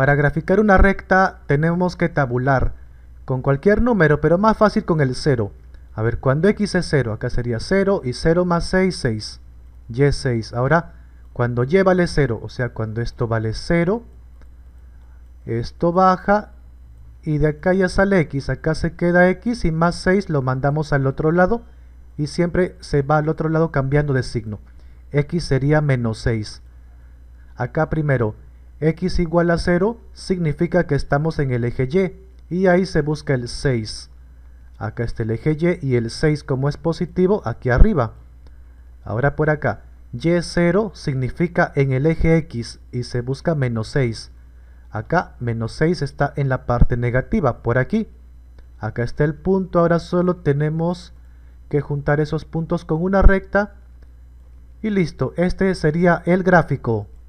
Para graficar una recta tenemos que tabular con cualquier número, pero más fácil con el 0. A ver, cuando x es 0, acá sería 0 y 0 más 6, 6. Y es 6. Ahora, cuando y vale 0, o sea, cuando esto vale 0, esto baja y de acá ya sale x, acá se queda x y más 6 lo mandamos al otro lado y siempre se va al otro lado cambiando de signo. x sería menos 6. Acá primero x igual a 0 significa que estamos en el eje y, y ahí se busca el 6. Acá está el eje y y el 6 como es positivo aquí arriba. Ahora por acá, y0 significa en el eje x y se busca menos 6. Acá menos 6 está en la parte negativa, por aquí. Acá está el punto, ahora solo tenemos que juntar esos puntos con una recta. Y listo, este sería el gráfico.